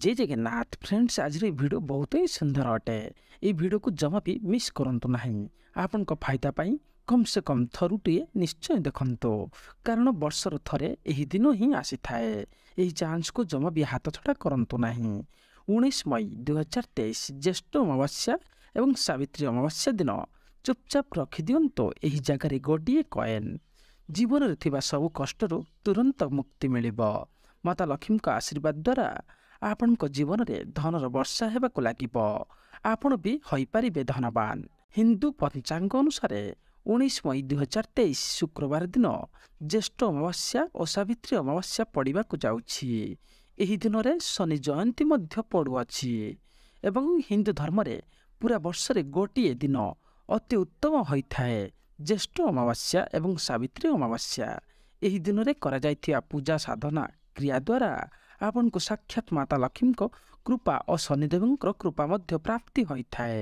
ଜେ Jagannath friends ଆଜିର ଏହି video ବହୁତ ହିଁ ସୁନ୍ଦର ଅଟେ ଏହି ଭିଡ଼ିଓକୁ ଜମା ବି ମିସ୍ କରନ୍ତୁ ନାହିଁ ଆପଣଙ୍କ ଫାଇଦା ପାଇଁ କମ୍ ସେ କମ୍ ଥରୁଟିଏ ନିଶ୍ଚୟ ଦେଖନ୍ତୁ କାରଣ ବର୍ଷର ଥରେ ଏହି ଦିନ ହିଁ ଆସିଥାଏ ଏହି ଚାନ୍ସକୁ ଜମା ବି ହାତ ଛଡ଼ା କରନ୍ତୁ ନାହିଁ ଉଣେଇଶ ମଇ ଦୁଇହଜାର ତେଇଶ ଜ୍ୟେଷ୍ଠ ଅମାବାସ୍ୟା ଏବଂ ସାବିତ୍ରୀ ଅମାବାସ୍ୟା ଦିନ ଚୁପଚାପ ରଖିଦିଅନ୍ତୁ ଏହି ଜାଗାରେ ଗୋଟିଏ କଏନ୍ ଜୀବନରେ ଥିବା ସବୁ କଷ୍ଟରୁ ତୁରନ୍ତ ମୁକ୍ତି ମିଳିବ ମାତା ଲକ୍ଷ୍ମୀଙ୍କ ଆଶୀର୍ବାଦ ଦ୍ୱାରା ଆପଣଙ୍କ ଜୀବନରେ ଧନର ବର୍ଷା ହେବାକୁ ଲାଗିବ ଆପଣ ବି ହୋଇପାରିବେ ଧନବାନ ହିନ୍ଦୁ ପଞ୍ଚାଙ୍ଗ ଅନୁସାରେ ଉଣେଇଶ ମଇ ଦୁଇହଜାର ତେଇଶ ଶୁକ୍ରବାର ଦିନ ଜ୍ୟେଷ୍ଠ ଅମାବାସ୍ୟା ଓ ସାବିତ୍ରୀ ଅମାବାସ୍ୟା ପଡ଼ିବାକୁ ଯାଉଛି ଏହି ଦିନରେ ଶନି ଜୟନ୍ତୀ ମଧ୍ୟ ପଡ଼ୁଅଛି ଏବଂ ହିନ୍ଦୁ ଧର୍ମରେ ପୁରା ବର୍ଷରେ ଗୋଟିଏ ଦିନ ଅତି ଉତ୍ତମ ହୋଇଥାଏ ଜ୍ୟେଷ୍ଠ ଅମାବାସ୍ୟା ଏବଂ ସାବିତ୍ରୀ ଅମାବାସ୍ୟା ଏହି ଦିନରେ କରାଯାଇଥିବା ପୂଜା ସାଧନା କ୍ରିୟା ଦ୍ୱାରା ଆପଣଙ୍କୁ ସାକ୍ଷାତ ମାତା ଲକ୍ଷ୍ମୀଙ୍କ କୃପା ଓ ଶନିଦେବଙ୍କର କୃପା ମଧ୍ୟ ପ୍ରାପ୍ତି ହୋଇଥାଏ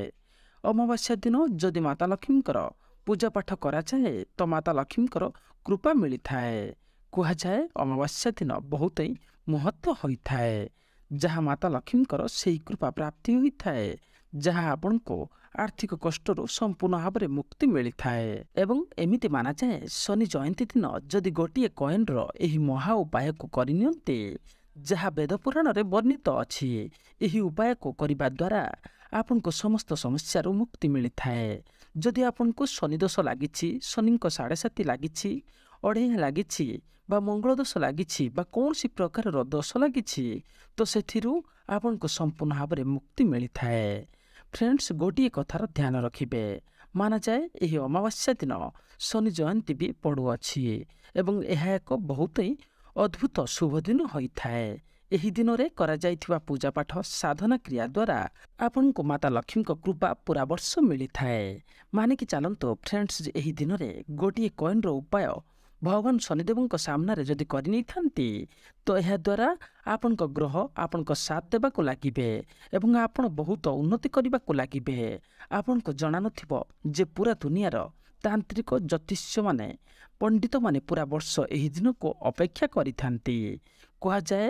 ଅମାବାସ୍ୟା ଦିନ ଯଦି ମାତା ଲକ୍ଷ୍ମୀଙ୍କର ପୂଜାପାଠ କରାଯାଏ ତ ମାତା ଲକ୍ଷ୍ମୀଙ୍କର କୃପା ମିଳିଥାଏ କୁହାଯାଏ ଅମାବାସ୍ୟା ଦିନ ବହୁତ ମହତ୍ଵ ହୋଇଥାଏ ଯାହା ମାତା ଲକ୍ଷ୍ମୀଙ୍କର ସେହି କୃପା ପ୍ରାପ୍ତି ହୋଇଥାଏ ଯାହା ଆପଣଙ୍କୁ ଆର୍ଥିକ କଷ୍ଟରୁ ସମ୍ପୂର୍ଣ୍ଣ ଭାବରେ ମୁକ୍ତି ମିଳିଥାଏ ଏବଂ ଏମିତି ମାନାଯାଏ ଶନି ଜୟନ୍ତୀ ଦିନ ଯଦି ଗୋଟିଏ କଏନ୍ର ଏହି ମହା ଉପାୟକୁ କରିନିଅନ୍ତି ଯାହା ବେଦ ପୁରାଣରେ ବର୍ଣ୍ଣିତ ଅଛି ଏହି ଉପାୟକୁ କରିବା ଦ୍ୱାରା ଆପଣଙ୍କ ସମସ୍ତ ସମସ୍ୟାରୁ ମୁକ୍ତି ମିଳିଥାଏ ଯଦି ଆପଣଙ୍କୁ ଶନି ଦୋଷ ଲାଗିଛି ଶନିଙ୍କ ସାଢ଼େସାତି ଲାଗିଛି ଅଢ଼େଇ ଲାଗିଛି ବା ମଙ୍ଗଳ ଦୋଷ ଲାଗିଛି ବା କୌଣସି ପ୍ରକାରର ଦୋଷ ଲାଗିଛି ତ ସେଥିରୁ ଆପଣଙ୍କୁ ସମ୍ପୂର୍ଣ୍ଣ ଭାବରେ ମୁକ୍ତି ମିଳିଥାଏ ଫ୍ରେଣ୍ଡସ୍ ଗୋଟିଏ କଥାର ଧ୍ୟାନ ରଖିବେ ମାନାଯାଏ ଏହି ଅମାବାସ୍ୟା ଦିନ ଶନି ଜୟନ୍ତୀ ବି ପଡ଼ୁଅଛି ଏବଂ ଏହା ଏକ ବହୁତ ହିଁ ଅଦ୍ଭୁତ ଶୁଭ ଦିନ ହୋଇଥାଏ ଏହି ଦିନରେ କରାଯାଇଥିବା ପୂଜାପାଠ ସାଧନା କ୍ରିୟା ଦ୍ୱାରା ଆପଣଙ୍କୁ ମାତା ଲକ୍ଷ୍ମୀଙ୍କ କୃପା ପୂରା ବର୍ଷ ମିଳିଥାଏ ମାନିକି ଚାଲନ୍ତୁ ଫ୍ରେଣ୍ଡସ୍ ଏହି ଦିନରେ ଗୋଟିଏ କଏନ୍ର ଉପାୟ ଭଗବାନ ଶନିଦେବଙ୍କ ସାମ୍ନାରେ ଯଦି କରି ନେଇଥାନ୍ତି ତ ଏହାଦ୍ୱାରା ଆପଣଙ୍କ ଗ୍ରହ ଆପଣଙ୍କ ସାଥ ଦେବାକୁ ଲାଗିବେ ଏବଂ ଆପଣ ବହୁତ ଉନ୍ନତି କରିବାକୁ ଲାଗିବେ ଆପଣଙ୍କୁ ଜଣାନଥିବ ଯେ ପୁରା ଦୁନିଆର ତାନ୍ତ୍ରିକ ଜ୍ୟୋତିଷ୍ୟମାନେ ପଣ୍ଡିତମାନେ ପୁରା ବର୍ଷ ଏହି ଦିନକୁ ଅପେକ୍ଷା କରିଥାନ୍ତି କୁହାଯାଏ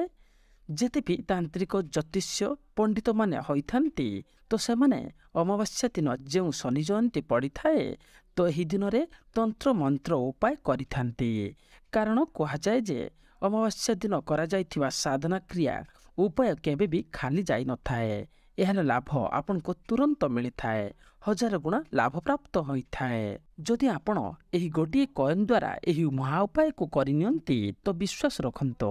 ଯେତେ ବି ତାନ୍ତ୍ରିକ ଜ୍ୟୋତିଷ୍ୟ ପଣ୍ଡିତମାନେ ହୋଇଥାନ୍ତି ତ ସେମାନେ ଅମାବାସ୍ୟା ଦିନ ଯେଉଁ ଶନି ଜୟନ୍ତୀ ପଡ଼ିଥାଏ ତ ଏହି ଦିନରେ ତନ୍ତ୍ରମନ୍ତ୍ର ଉପାୟ କରିଥାନ୍ତି କାରଣ କୁହାଯାଏ ଯେ ଅମାବାସ୍ୟା ଦିନ କରାଯାଇଥିବା ସାଧନା କ୍ରିୟା ଉପାୟ କେବେ ବି ଖାଲି ଯାଇନଥାଏ ଏହାର ଲାଭ ଆପଣଙ୍କୁ ତୁରନ୍ତ ମିଳିଥାଏ ହଜାର ଗୁଣା ଲାଭପ୍ରାପ୍ତ ହୋଇଥାଏ ଯଦି ଆପଣ ଏହି ଗୋଟିଏ କଏନ୍ ଦ୍ୱାରା ଏହି ମହା ଉପାୟକୁ କରିନିଅନ୍ତି ତ ବିଶ୍ୱାସ ରଖନ୍ତୁ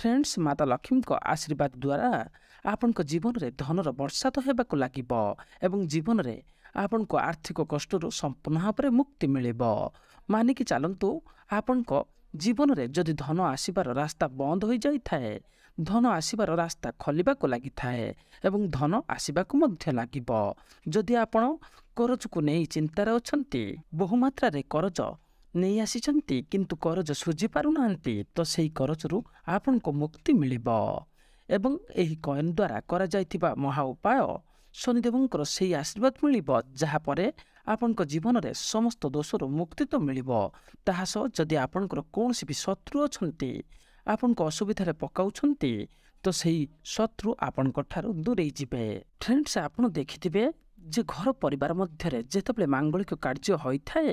ଫ୍ରେଣ୍ଡସ୍ ମାତା ଲକ୍ଷ୍ମୀଙ୍କ ଆଶୀର୍ବାଦ ଦ୍ୱାରା ଆପଣଙ୍କ ଜୀବନରେ ଧନର ବର୍ଷା ତ ହେବାକୁ ଲାଗିବ ଏବଂ ଜୀବନରେ ଆପଣଙ୍କ ଆର୍ଥିକ କଷ୍ଟରୁ ସମ୍ପୂର୍ଣ୍ଣ ଭାବରେ ମୁକ୍ତି ମିଳିବ ମାନିକି ଚାଲନ୍ତୁ ଆପଣଙ୍କ ଜୀବନରେ ଯଦି ଧନ ଆସିବାର ରାସ୍ତା ବନ୍ଦ ହୋଇଯାଇଥାଏ ଧନ ଆସିବାର ରାସ୍ତା ଖୋଲିବାକୁ ଲାଗିଥାଏ ଏବଂ ଧନ ଆସିବାକୁ ମଧ୍ୟ ଲାଗିବ ଯଦି ଆପଣ କରଜକୁ ନେଇ ଚିନ୍ତାରେ ଅଛନ୍ତି ବହୁମାତ୍ରାରେ କରଜ ନେଇ ଆସିଛନ୍ତି କିନ୍ତୁ କରଜ ଶୁଝିପାରୁନାହାନ୍ତି ତ ସେହି କରଜରୁ ଆପଣଙ୍କୁ ମୁକ୍ତି ମିଳିବ ଏବଂ ଏହି କଏନ୍ ଦ୍ୱାରା କରାଯାଇଥିବା ମହା ଉପାୟ ଶନିଦେବଙ୍କର ସେହି ଆଶୀର୍ବାଦ ମିଳିବ ଯାହାପରେ ଆପଣଙ୍କ ଜୀବନରେ ସମସ୍ତ ଦୋଷରୁ ମୁକ୍ତି ତ ମିଳିବ ତାହା ସହ ଯଦି ଆପଣଙ୍କର କୌଣସି ବି ଶତ୍ରୁ ଅଛନ୍ତି ଆପଣଙ୍କୁ ଅସୁବିଧାରେ ପକାଉଛନ୍ତି ତ ସେହି ଶତ୍ରୁ ଆପଣଙ୍କଠାରୁ ଦୂରେଇ ଯିବେ ଫ୍ରେଣ୍ଡସ୍ ଆପଣ ଦେଖିଥିବେ ଯେ ଘର ପରିବାର ମଧ୍ୟରେ ଯେତେବେଳେ ମାଙ୍ଗଳିକ କାର୍ଯ୍ୟ ହୋଇଥାଏ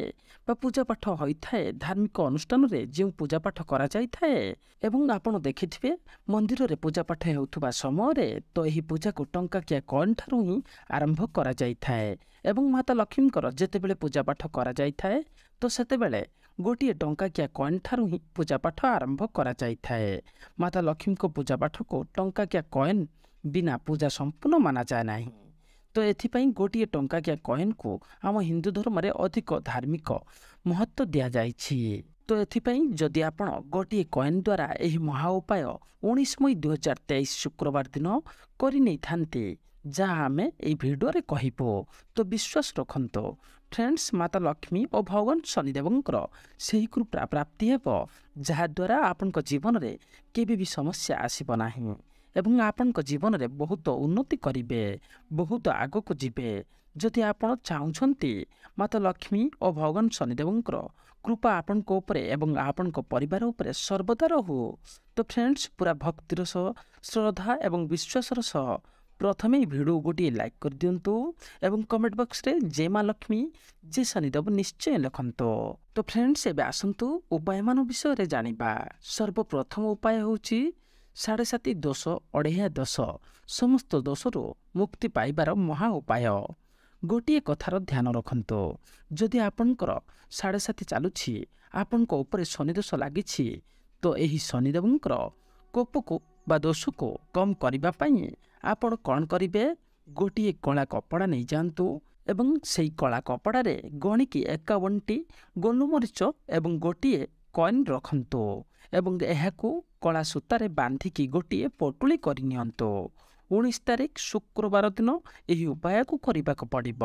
ବା ପୂଜାପାଠ ହୋଇଥାଏ ଧାର୍ମିକ ଅନୁଷ୍ଠାନରେ ଯେଉଁ ପୂଜାପାଠ କରାଯାଇଥାଏ ଏବଂ ଆପଣ ଦେଖିଥିବେ ମନ୍ଦିରରେ ପୂଜାପାଠ ହେଉଥିବା ସମୟରେ ତ ଏହି ପୂଜାକୁ ଟଙ୍କାକିଆ କଏନ୍ଠାରୁ ହିଁ ଆରମ୍ଭ କରାଯାଇଥାଏ ଏବଂ ମାତା ଲକ୍ଷ୍ମୀଙ୍କର ଯେତେବେଳେ ପୂଜାପାଠ କରାଯାଇଥାଏ ତ ସେତେବେଳେ ଗୋଟିଏ ଟଙ୍କାକିଆ କଏନ୍ ଠାରୁ ହିଁ ପୂଜାପାଠ ଆରମ୍ଭ କରାଯାଇଥାଏ ମାତା ଲକ୍ଷ୍ମୀଙ୍କ ପୂଜାପାଠକୁ ଟଙ୍କାକିଆ କଏନ୍ ବିନା ପୂଜା ସମ୍ପୂର୍ଣ୍ଣ ମାନାଯାଏ ନାହିଁ ତ ଏଥିପାଇଁ ଗୋଟିଏ ଟଙ୍କାକିଆ କଏନ୍କୁ ଆମ ହିନ୍ଦୁ ଧର୍ମରେ ଅଧିକ ଧାର୍ମିକ ମହତ୍ତ୍ୱ ଦିଆଯାଇଛି ତ ଏଥିପାଇଁ ଯଦି ଆପଣ ଗୋଟିଏ କଏନ୍ ଦ୍ୱାରା ଏହି ମହା ଉପାୟ ଉଣେଇଶ ମଇ ଦୁଇହଜାର ତେଇଶ ଶୁକ୍ରବାର ଦିନ କରିନେଇଥାନ୍ତି ଯାହା ଆମେ ଏଇ ଭିଡ଼ିଓରେ କହିବୁ ତ ବିଶ୍ୱାସ ରଖନ୍ତୁ ଫ୍ରେଣ୍ଡସ୍ ମାତା ଲକ୍ଷ୍ମୀ ଓ ଭଗବାନ ଶନିଦେବଙ୍କର ସେହି କୃପା ପ୍ରାପ୍ତି ହେବ ଯାହାଦ୍ୱାରା ଆପଣଙ୍କ ଜୀବନରେ କେବେ ବି ସମସ୍ୟା ଆସିବ ନାହିଁ ଏବଂ ଆପଣଙ୍କ ଜୀବନରେ ବହୁତ ଉନ୍ନତି କରିବେ ବହୁତ ଆଗକୁ ଯିବେ ଯଦି ଆପଣ ଚାହୁଁଛନ୍ତି ମାତା ଲକ୍ଷ୍ମୀ ଓ ଭଗବାନ ଶନିଦେବଙ୍କର କୃପା ଆପଣଙ୍କ ଉପରେ ଏବଂ ଆପଣଙ୍କ ପରିବାର ଉପରେ ସର୍ବଦା ରହୁ ତ ଫ୍ରେଣ୍ଡସ୍ ପୁରା ଭକ୍ତିର ସହ ଶ୍ରଦ୍ଧା ଏବଂ ବିଶ୍ୱାସର ସହ ପ୍ରଥମେ ଭିଡ଼ିଓ ଗୋଟିଏ ଲାଇକ୍ କରିଦିଅନ୍ତୁ ଏବଂ କମେଣ୍ଟ ବକ୍ସରେ ଜେ ମା ଲକ୍ଷ୍ମୀ ଜେ ଶନିଦେବ ନିଶ୍ଚୟ ଲେଖନ୍ତୁ ତ ଫ୍ରେଣ୍ଡସ୍ ଏବେ ଆସନ୍ତୁ ଉପାୟମାନ ବିଷୟରେ ଜାଣିବା ସର୍ବପ୍ରଥମ ଉପାୟ ହେଉଛି ସାଢ଼େ ସାତ ଦୋଷ ଅଢ଼େଇଆ ଦୋଷ ସମସ୍ତ ଦୋଷରୁ ମୁକ୍ତି ପାଇବାର ମହା ଉପାୟ ଗୋଟିଏ କଥାର ଧ୍ୟାନ ରଖନ୍ତୁ ଯଦି ଆପଣଙ୍କର ସାଢ଼େ ସାତ ଚାଲୁଛି ଆପଣଙ୍କ ଉପରେ ଶନି ଦୋଷ ଲାଗିଛି ତ ଏହି ଶନିଦେବଙ୍କର କୋପକୁ ବା ଦୋଷକୁ କମ୍ କରିବା ପାଇଁ ଆପଣ କ'ଣ କରିବେ ଗୋଟିଏ କଳା କପଡ଼ା ନେଇଯାଆନ୍ତୁ ଏବଂ ସେହି କଳା କପଡ଼ାରେ ଗଣିକି ଏକାବନଟି ଗୋଲୁମରିଚ ଏବଂ ଗୋଟିଏ କଏନ୍ ରଖନ୍ତୁ ଏବଂ ଏହାକୁ କଳା ସୂତାରେ ବାନ୍ଧିକି ଗୋଟିଏ ପୋଟୁଳି ନିଅନ୍ତୁ ଉଣେଇଶ ତାରିଖ ଶୁକ୍ରବାର ଦିନ ଏହି ଉପାୟକୁ କରିବାକୁ ପଡ଼ିବ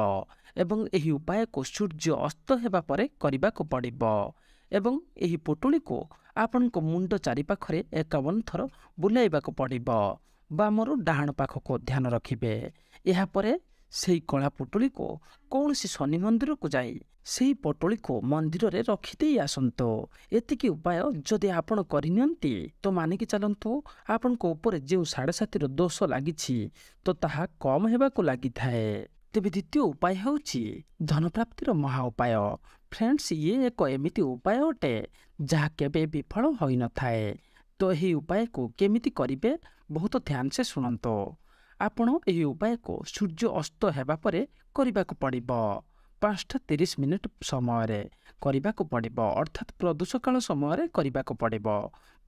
ଏବଂ ଏହି ଉପାୟକୁ ସୂର୍ଯ୍ୟ ଅସ୍ତ ହେବା ପରେ କରିବାକୁ ପଡ଼ିବ ଏବଂ ଏହି ପୋଟୁଳିକୁ ଆପଣଙ୍କ ମୁଣ୍ଡ ଚାରିପାଖରେ ଏକାବନ ଥର ବୁଲାଇବାକୁ ପଡ଼ିବ ବା ମୋର ଡାହାଣ ପାଖକୁ ଧ୍ୟାନ ରଖିବେ ଏହାପରେ ସେହି କଳା ପୋଟଳିକୁ କୌଣସି ଶନି ମନ୍ଦିରକୁ ଯାଇ ସେହି ପୋଟଳିକୁ ମନ୍ଦିରରେ ରଖିଦେଇ ଆସନ୍ତୁ ଏତିକି ଉପାୟ ଯଦି ଆପଣ କରିନିଅନ୍ତି ତ ମାନିକି ଚାଲନ୍ତୁ ଆପଣଙ୍କ ଉପରେ ଯେଉଁ ସାଢ଼େ ସାତିର ଦୋଷ ଲାଗିଛି ତ ତାହା କମ୍ ହେବାକୁ ଲାଗିଥାଏ ତେବେ ଦ୍ୱିତୀୟ ଉପାୟ ହେଉଛି ଧନପ୍ରାପ୍ତିର ମହା ଉପାୟ ଫ୍ରେଣ୍ଡସ୍ ଇଏ ଏକ ଏମିତି ଉପାୟ ଅଟେ ଯାହା କେବେ ବିଫଳ ହୋଇନଥାଏ ତ ଏହି ଉପାୟକୁ କେମିତି କରିବେ ବହୁତ ଧ୍ୟାନ ସେ ଶୁଣନ୍ତୁ ଆପଣ ଏହି ଉପାୟକୁ ସୂର୍ଯ୍ୟ ଅସ୍ତ ହେବା ପରେ କରିବାକୁ ପଡ଼ିବ ପାଞ୍ଚଟା ତିରିଶ ମିନିଟ୍ ସମୟରେ କରିବାକୁ ପଡ଼ିବ ଅର୍ଥାତ୍ ପ୍ରଦୂଷକାଳ ସମୟରେ କରିବାକୁ ପଡ଼ିବ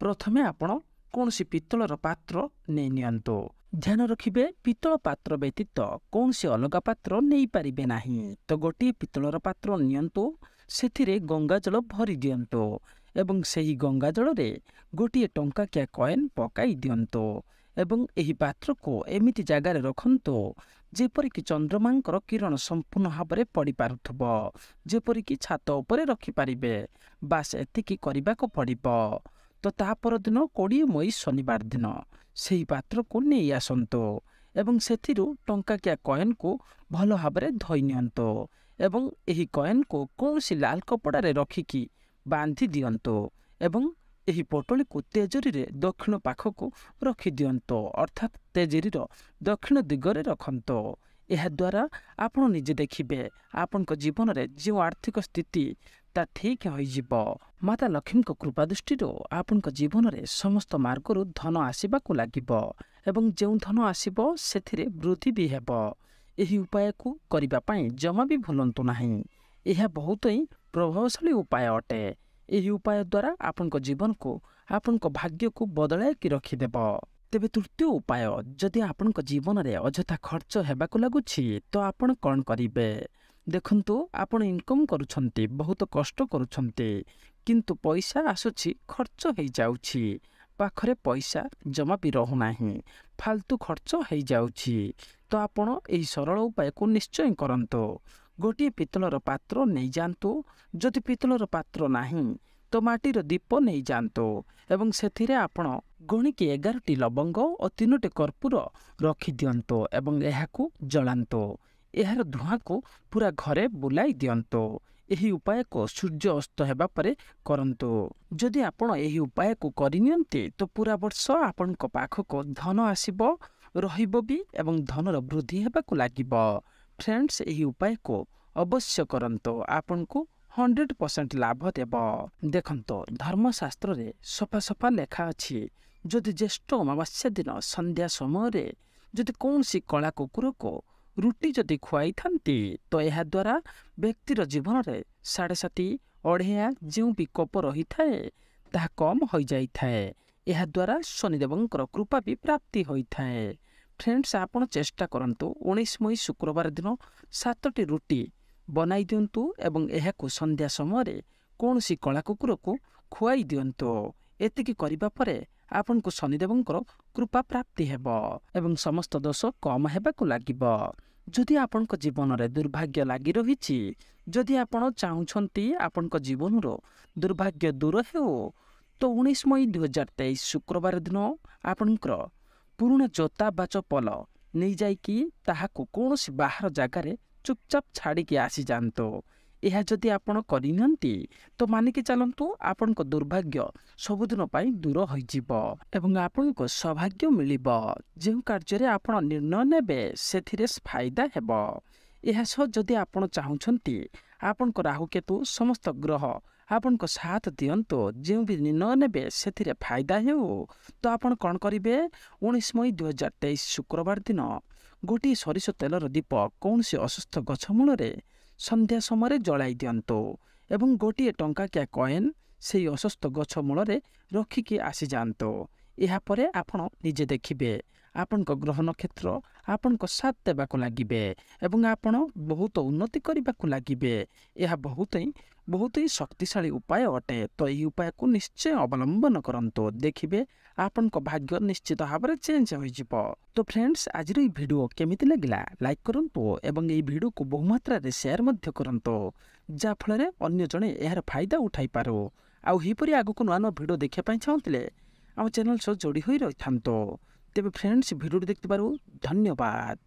ପ୍ରଥମେ ଆପଣ କୌଣସି ପିତ୍ତଳର ପାତ୍ର ନେଇ ନିଅନ୍ତୁ ଧ୍ୟାନ ରଖିବେ ପିତ୍ତଳ ପାତ୍ର ବ୍ୟତୀତ କୌଣସି ଅଲଗା ପାତ୍ର ନେଇପାରିବେ ନାହିଁ ତ ଗୋଟିଏ ପିତ୍ତଳର ପାତ୍ର ନିଅନ୍ତୁ ସେଥିରେ ଗଙ୍ଗା ଜଳ ଭରି ଦିଅନ୍ତୁ ଏବଂ ସେହି ଗଙ୍ଗା ଜଳରେ ଗୋଟିଏ ଟଙ୍କାକିଆ କଏନ୍ ପକାଇ ଦିଅନ୍ତୁ ଏବଂ ଏହି ପାତ୍ରକୁ ଏମିତି ଜାଗାରେ ରଖନ୍ତୁ ଯେପରିକି ଚନ୍ଦ୍ରମାଙ୍କର କିରଣ ସମ୍ପୂର୍ଣ୍ଣ ଭାବରେ ପଡ଼ିପାରୁଥିବ ଯେପରିକି ଛାତ ଉପରେ ରଖିପାରିବେ ବାସ୍ ଏତିକି କରିବାକୁ ପଡ଼ିବ ତ ତା ପରଦିନ କୋଡ଼ିଏ ମଇ ଶନିବାର ଦିନ ସେହି ପାତ୍ରକୁ ନେଇ ଆସନ୍ତୁ ଏବଂ ସେଥିରୁ ଟଙ୍କାକିଆ କଏନ୍କୁ ଭଲ ଭାବରେ ଧୋଇ ନିଅନ୍ତୁ ଏବଂ ଏହି କଏନ୍କୁ କୌଣସି ଲାଲ କପଡ଼ାରେ ରଖିକି ବାନ୍ଧି ଦିଅନ୍ତୁ ଏବଂ ଏହି ପୋଟଳୀକୁ ତେଜେରୀରେ ଦକ୍ଷିଣ ପାଖକୁ ରଖିଦିଅନ୍ତୁ ଅର୍ଥାତ୍ ତେଜେରୀର ଦକ୍ଷିଣ ଦିଗରେ ରଖନ୍ତୁ ଏହାଦ୍ୱାରା ଆପଣ ନିଜେ ଦେଖିବେ ଆପଣଙ୍କ ଜୀବନରେ ଯେଉଁ ଆର୍ଥିକ ସ୍ଥିତି ତା ଠିକ୍ ହୋଇଯିବ ମାତା ଲକ୍ଷ୍ମୀଙ୍କ କୃପା ଦୃଷ୍ଟିରୁ ଆପଣଙ୍କ ଜୀବନରେ ସମସ୍ତ ମାର୍ଗରୁ ଧନ ଆସିବାକୁ ଲାଗିବ ଏବଂ ଯେଉଁ ଧନ ଆସିବ ସେଥିରେ ବୃଦ୍ଧି ବି ହେବ ଏହି ଉପାୟକୁ କରିବା ପାଇଁ ଜମା ବି ଭୁଲନ୍ତୁ ନାହିଁ ଏହା ବହୁତ ହିଁ ପ୍ରଭାବଶାଳୀ ଉପାୟ ଅଟେ ଏହି ଉପାୟ ଦ୍ୱାରା ଆପଣଙ୍କ ଜୀବନକୁ ଆପଣଙ୍କ ଭାଗ୍ୟକୁ ବଦଳାଇକି ରଖିଦେବ ତେବେ ତୃତୀୟ ଉପାୟ ଯଦି ଆପଣଙ୍କ ଜୀବନରେ ଅଯଥା ଖର୍ଚ୍ଚ ହେବାକୁ ଲାଗୁଛି ତ ଆପଣ କ'ଣ କରିବେ ଦେଖନ୍ତୁ ଆପଣ ଇନକମ୍ କରୁଛନ୍ତି ବହୁତ କଷ୍ଟ କରୁଛନ୍ତି କିନ୍ତୁ ପଇସା ଆସୁଛି ଖର୍ଚ୍ଚ ହୋଇଯାଉଛି ପାଖରେ ପଇସା ଜମା ବି ରହୁନାହିଁ ଫାଲତୁ ଖର୍ଚ୍ଚ ହୋଇଯାଉଛି ତ ଆପଣ ଏହି ସରଳ ଉପାୟକୁ ନିଶ୍ଚୟ କରନ୍ତୁ ଗୋଟିଏ ପିତ୍ତଳର ପାତ୍ର ନେଇଯାଆନ୍ତୁ ଯଦି ପିତ୍ତଳର ପାତ୍ର ନାହିଁ ତ ମାଟିର ଦୀପ ନେଇଯାଆନ୍ତୁ ଏବଂ ସେଥିରେ ଆପଣ ଗଣିକି ଏଗାରଟି ଲବଙ୍ଗ ଓ ତିନୋଟି କର୍ପୂର ରଖିଦିଅନ୍ତୁ ଏବଂ ଏହାକୁ ଜଳାନ୍ତୁ ଏହାର ଧୂଆଁକୁ ପୁରା ଘରେ ବୁଲାଇ ଦିଅନ୍ତୁ ଏହି ଉପାୟକୁ ସୂର୍ଯ୍ୟ ଅସ୍ତ ହେବା ପରେ କରନ୍ତୁ ଯଦି ଆପଣ ଏହି ଉପାୟକୁ କରିନିଅନ୍ତି ତ ପୁରା ବର୍ଷ ଆପଣଙ୍କ ପାଖକୁ ଧନ ଆସିବ ରହିବ ବି ଏବଂ ଧନର ବୃଦ୍ଧି ହେବାକୁ ଲାଗିବ ଫ୍ରେଣ୍ଡସ୍ ଏହି ଉପାୟକୁ ଅବଶ୍ୟ କରନ୍ତୁ ଆପଣଙ୍କୁ ହଣ୍ଡ୍ରେଡ଼ ପରସେଣ୍ଟ ଲାଭ ଦେବ ଦେଖନ୍ତୁ ଧର୍ମଶାସ୍ତ୍ରରେ ସଫା ସଫା ଲେଖା ଅଛି ଯଦି ଜ୍ୟେଷ୍ଠ ଅମାବାସ୍ୟା ଦିନ ସନ୍ଧ୍ୟା ସମୟରେ ଯଦି କୌଣସି କଳା କୁକୁରକୁ ରୁଟି ଯଦି ଖୁଆଇଥାନ୍ତି ତ ଏହାଦ୍ୱାରା ବ୍ୟକ୍ତିର ଜୀବନରେ ସାଢ଼େ ସାତି ଅଢ଼େଆ ଯେଉଁ ବିକଳ୍ପ ରହିଥାଏ ତାହା କମ୍ ହୋଇଯାଇଥାଏ ଏହାଦ୍ୱାରା ଶନିଦେବଙ୍କର କୃପା ବି ପ୍ରାପ୍ତି ହୋଇଥାଏ ଫ୍ରେଣ୍ଡସ୍ ଆପଣ ଚେଷ୍ଟା କରନ୍ତୁ ଉଣେଇଶ ମଇ ଶୁକ୍ରବାର ଦିନ ସାତଟି ରୁଟି ବନାଇ ଦିଅନ୍ତୁ ଏବଂ ଏହାକୁ ସନ୍ଧ୍ୟା ସମୟରେ କୌଣସି କଳା କୁକୁରକୁ ଖୁଆଇ ଦିଅନ୍ତୁ ଏତିକି କରିବା ପରେ ଆପଣଙ୍କୁ ଶନିଦେବଙ୍କର କୃପା ପ୍ରାପ୍ତି ହେବ ଏବଂ ସମସ୍ତ ଦୋଷ କମ୍ ହେବାକୁ ଲାଗିବ ଯଦି ଆପଣଙ୍କ ଜୀବନରେ ଦୁର୍ଭାଗ୍ୟ ଲାଗି ରହିଛି ଯଦି ଆପଣ ଚାହୁଁଛନ୍ତି ଆପଣଙ୍କ ଜୀବନରୁ ଦୁର୍ଭାଗ୍ୟ ଦୂର ହେଉ ତ ଉଣେଇଶ ମଇ ଦୁଇହଜାର ତେଇଶ ଶୁକ୍ରବାର ଦିନ ଆପଣଙ୍କର ପୁରୁଣା ଜୋତା ବା ଚପଲ ନେଇଯାଇକି ତାହାକୁ କୌଣସି ବାହାର ଜାଗାରେ ଚୁପଚାପ୍ ଛାଡ଼ିକି ଆସିଯାଆନ୍ତୁ ଏହା ଯଦି ଆପଣ କରିନିଅନ୍ତି ତ ମାନିକି ଚାଲନ୍ତୁ ଆପଣଙ୍କ ଦୁର୍ଭାଗ୍ୟ ସବୁଦିନ ପାଇଁ ଦୂର ହୋଇଯିବ ଏବଂ ଆପଣଙ୍କୁ ସୌଭାଗ୍ୟ ମିଳିବ ଯେଉଁ କାର୍ଯ୍ୟରେ ଆପଣ ନିର୍ଣ୍ଣୟ ନେବେ ସେଥିରେ ଫାଇଦା ହେବ ଏହା ସହ ଯଦି ଆପଣ ଚାହୁଁଛନ୍ତି ଆପଣଙ୍କ ରାହୁକେତୁ ସମସ୍ତ ଗ୍ରହ ଆପଣଙ୍କ ସାଥ ଦିଅନ୍ତୁ ଯେଉଁ ବି ନିର୍ଣ୍ଣୟ ନେବେ ସେଥିରେ ଫାଇଦା ହେଉ ତ ଆପଣ କ'ଣ କରିବେ ଉଣେଇଶ ମଇ ଦୁଇହଜାର ତେଇଶ ଶୁକ୍ରବାର ଦିନ ଗୋଟିଏ ସୋରିଷ ତେଲର ଦୀପ କୌଣସି ଅସୁସ୍ଥ ଗଛ ମୂଳରେ ସନ୍ଧ୍ୟା ସମୟରେ ଜଳାଇ ଦିଅନ୍ତୁ ଏବଂ ଗୋଟିଏ ଟଙ୍କାକିଆ କଏନ୍ ସେହି ଅସୁସ୍ଥ ଗଛ ମୂଳରେ ରଖିକି ଆସିଯାଆନ୍ତୁ ଏହାପରେ ଆପଣ ନିଜେ ଦେଖିବେ ଆପଣଙ୍କ ଗ୍ରହ ନକ୍ଷତ୍ର ଆପଣଙ୍କ ସାଥ ଦେବାକୁ ଲାଗିବେ ଏବଂ ଆପଣ ବହୁତ ଉନ୍ନତି କରିବାକୁ ଲାଗିବେ ଏହା ବହୁତ ହିଁ ବହୁତ ହିଁ ଶକ୍ତିଶାଳୀ ଉପାୟ ଅଟେ ତ ଏହି ଉପାୟକୁ ନିଶ୍ଚୟ ଅବଲମ୍ବନ କରନ୍ତୁ ଦେଖିବେ ଆପଣଙ୍କ ଭାଗ୍ୟ ନିଶ୍ଚିତ ଭାବରେ ଚେଞ୍ଜ ହୋଇଯିବ ତ ଫ୍ରେଣ୍ଡସ୍ ଆଜିର ଏହି ଭିଡ଼ିଓ କେମିତି ଲାଗିଲା ଲାଇକ୍ କରନ୍ତୁ ଏବଂ ଏହି ଭିଡ଼ିଓକୁ ବହୁମାତ୍ରାରେ ସେୟାର ମଧ୍ୟ କରନ୍ତୁ ଯାହାଫଳରେ ଅନ୍ୟ ଜଣେ ଏହାର ଫାଇଦା ଉଠାଇପାରୁ ଆଉ ଏହିପରି ଆଗକୁ ନୂଆ ନୂଆ ଭିଡ଼ିଓ ଦେଖିବା ପାଇଁ ଚାହୁଁଥିଲେ ଆମ ଚ୍ୟାନେଲ୍ ସହ ଯୋଡ଼ି ହୋଇ ରହିଥାନ୍ତୁ ତେବେ ଫ୍ରେଣ୍ଡସ୍ ଭିଡ଼ିଓଟି ଦେଖିଥିବାରୁ ଧନ୍ୟବାଦ